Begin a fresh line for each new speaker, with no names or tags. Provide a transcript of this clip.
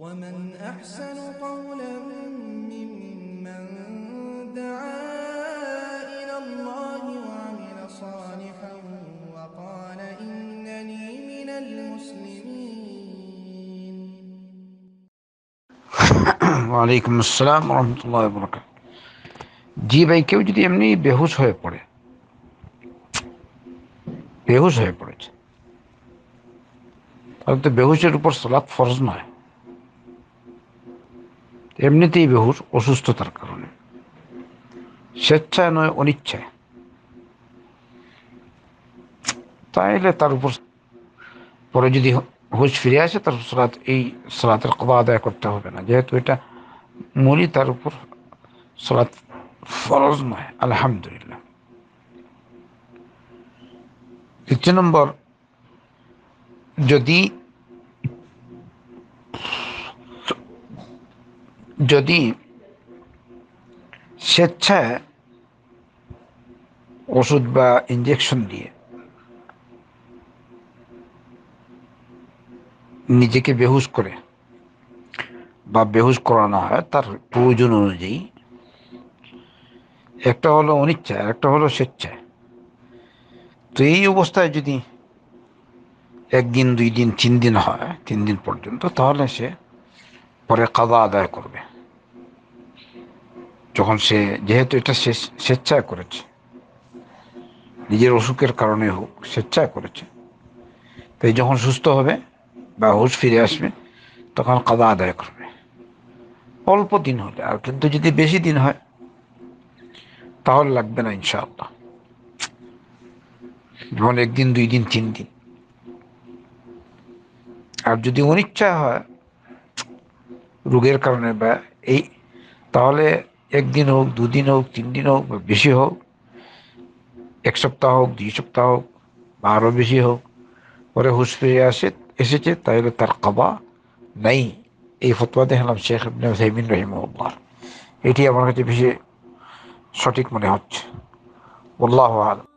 ومن أحسن قولا ممن دعا إلى الله وعمل صالحا وقال إنني من المسلمين وعليكم السلام ورحمة الله وبركاته জি ভাই কেউ যদি এমনি বেহুশ হয়ে পড়ে বেহুশ হয়ে পড়েছে তাহলে তো বেহুশের উপর فرض نہ ہے এমনিতেই বেহুশ অসুস্থতার কারণে স্বেচ্ছায় নয় অনিচ্ছায় তাইলে তার উপর পরে যদি হুশ ফিরে আসে তার সরাত এই সরাতের কবা আদায় করতে হবে না যেহেতু এটা মূলই তার উপর সরাত ফরজ নয় আলহামদুলিল্লাহ তৃতীয় নম্বর যদি যদি স্বেচ্ছায় ওষুধ বা ইঞ্জেকশন দিয়ে নিজেকে বেহুশ করে বা বেহুশ করানো হয় তার প্রয়োজন অনুযায়ী একটা হলো অনিচ্ছা একটা হলো স্বেচ্ছায় তো এই অবস্থায় যদি একদিন দুই দিন তিন দিন হয় তিন দিন পর্যন্ত তাহলে সে পরে কাদা আদায় করবে যখন সে যেহেতু এটা স্বেচ্ছায় করেছে নিজের অসুখের কারণে হোক স্বেচ্ছায় করেছে তাই যখন সুস্থ হবে বা হুশ ফিরে আসবে তখন কাদা আদায় করবে অল্প দিন হলে আর কিন্তু যদি বেশি দিন হয় তাহলে লাগবে না ইনশাআল্লাহ যেমন একদিন দুই দিন তিন দিন আর যদি অনিচ্ছা হয় রোগের কারণে বা এই তাহলে একদিন হোক দুদিন হোক তিন দিন হোক বা বেশি হোক এক সপ্তাহ হোক দুই সপ্তাহ হোক বা আরও বেশি হোক পরে হুশ ফিরে আসে এসেছে তাহলে তার কাবা নাই এই ফতোয়া দেখলাম শেখ সাইমিন রহিমুল্লাহ এটি আমার কাছে বেশি সঠিক মনে হচ্ছে আল্লাহ আলম